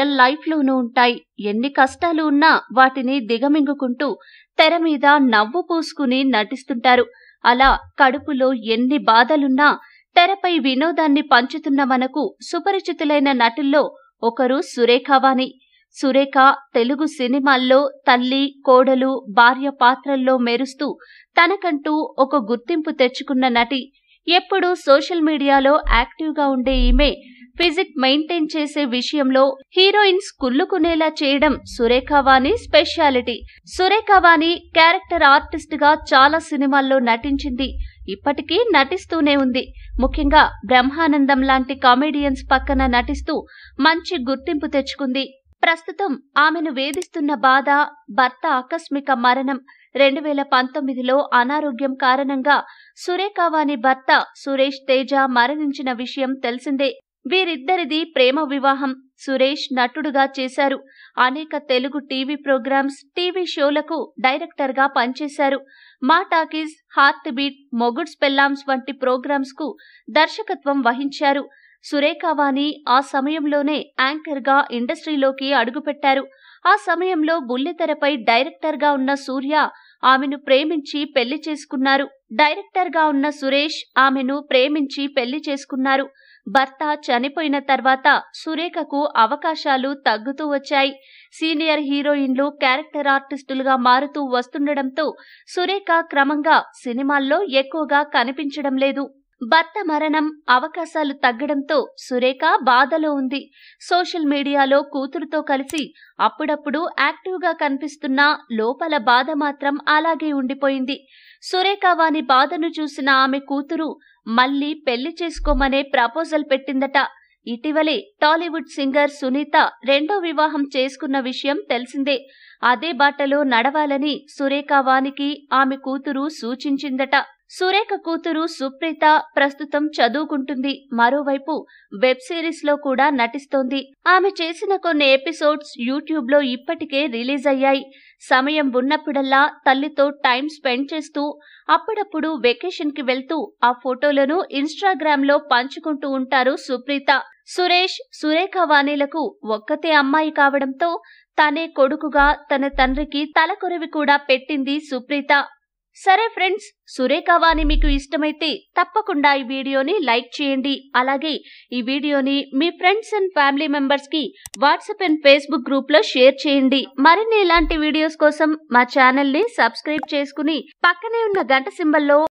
real లైఫ్లోనూ ఉంటాయి ఎన్ని కష్టాలు ఉన్నా వాటిని దిగమింగుకుంటూ తెర మీద నవ్వు పూసుకుని నటిస్తుంటారు అలా కడుపులో ఎన్ని బాధలున్నా తెరపై వినోదాన్ని పంచుతున్న మనకు సుపరిచితులైన నటుల్లో ఒకరు సురేఖవాణి సురేఖ తెలుగు సినిమాల్లో తల్లి కోడలు భార్య పాత్రల్లో మెరుస్తూ తనకంటూ ఒక గుర్తింపు తెచ్చుకున్న నటి ఎప్పుడూ సోషల్ మీడియాలో యాక్టివ్గా ఉండే ఈమె ఫిజిక్ మెయింటైన్ చేసే విషయంలో హీరోయిన్స్ కుళ్ళుకునేలా చేయడం Surekhavani speciality Surekhavani character artist గా చాలా సినిమాల్లో నటించింది ఇప్పటికీ నటిస్తూనే ఉంది ముఖ్యంగా బ్రహ్మానందం లాంటి కామెడియన్స్ పక్కన నటిస్తూ మంచి గుర్తింపు తెచ్చుకుంది ప్రస్తుతం ఆమెను వేధిస్తున్న బాధ భర్త ఆకస్మిక మరణం రెండు వేల పంతొమ్మిదిలో అనారోగ్యం కారణంగా సురేఖావాణి భర్త సురేష్ తేజ మరణించిన విషయం తెలిసిందే వీరిద్దరిది ప్రేమ వివాహం సురేష్ నటుడుగా చేశారు అనేక తెలుగు టీవీ ప్రోగ్రామ్స్ టీవీ షోలకు డైరెక్టర్గా పనిచేశారు మా టాకీస్ హార్ట్ బీట్ మొగుడ్ స్పెల్లామ్స్ వంటి ప్రోగ్రామ్స్కు దర్శకత్వం వహించారు సురేఖ వాణి ఆ సమయంలోనే యాంకర్గా ఇండస్ట్రీలోకి అడుగుపెట్టారు ఆ సమయంలో బుల్లితెరపై డైరెక్టర్గా ఉన్న సూర్య ఆమెను ప్రేమించి పెళ్లి చేసుకున్నారు డైరెక్టర్గా ఉన్న సురేష్ ఆమెను ప్రేమించి పెళ్లి చేసుకున్నారు భర్త చనిపోయిన తర్వాత సురేఖకు అవకాశాలు తగ్గుతూ వచ్చాయి సీనియర్ హీరోయిన్లు క్యారెక్టర్ ఆర్టిస్టులుగా మారుతూ వస్తుండడంతో సురేఖ క్రమంగా సినిమాల్లో ఎక్కువగా కనిపించడం లేదు భర్త మరణం అవకాశాలు తగ్గడంతో సురేఖ బాధలో ఉంది సోషల్ మీడియాలో కూతురుతో కలిసి అప్పుడప్పుడు యాక్టివ్గా కనిపిస్తున్న లోపల బాధ మాత్రం అలాగే ఉండిపోయింది సురేఖ వాని బాధను చూసిన ఆమె కూతురు మళ్ళీ పెళ్లి చేసుకోమనే ప్రపోజల్ పెట్టిందట ఇటీవలే టాలీవుడ్ సింగర్ సునీత రెండో వివాహం చేసుకున్న విషయం తెలిసిందే అదే బాటలో నడవాలని సురేఖ వానికి ఆమె కూతురు సూచించిందట సురేఖ కూతురు సుప్రీత ప్రస్తుతం చదువుకుంటుంది మరోవైపు వెబ్ సిరీస్ లో కూడా నటిస్తోంది ఆమె చేసిన కొన్ని ఎపిసోడ్స్ యూట్యూబ్ లో ఇప్పటికే రిలీజ్ అయ్యాయి సమయం ఉన్నప్పుడల్లా తల్లితో టైం స్పెండ్ చేస్తూ అప్పుడప్పుడు వెకేషన్ కి వెళ్తూ ఆ ఫోటోలను ఇన్స్టాగ్రామ్ లో పంచుకుంటూ ఉంటారు సుప్రీత సురేష్ సురేఖ వాణిలకు ఒక్కతే అమ్మాయి కావడంతో తనే కొడుకుగా తన తండ్రికి తలకొరవి కూడా పెట్టింది సుప్రీత సరే ఫ్రెండ్స్ సురేఖ వాణి మీకు ఇష్టమైతే తప్పకుండా ఈ వీడియోని లైక్ చేయండి అలాగే ఈ వీడియోని మీ ఫ్రెండ్స్ అండ్ ఫ్యామిలీ కి వాట్సాప్ అండ్ ఫేస్బుక్ గ్రూప్లో షేర్ చేయండి మరిన్ని ఇలాంటి వీడియోస్ కోసం మా ని సబ్స్క్రైబ్ చేసుకుని పక్కనే ఉన్న గంట సింబల్లో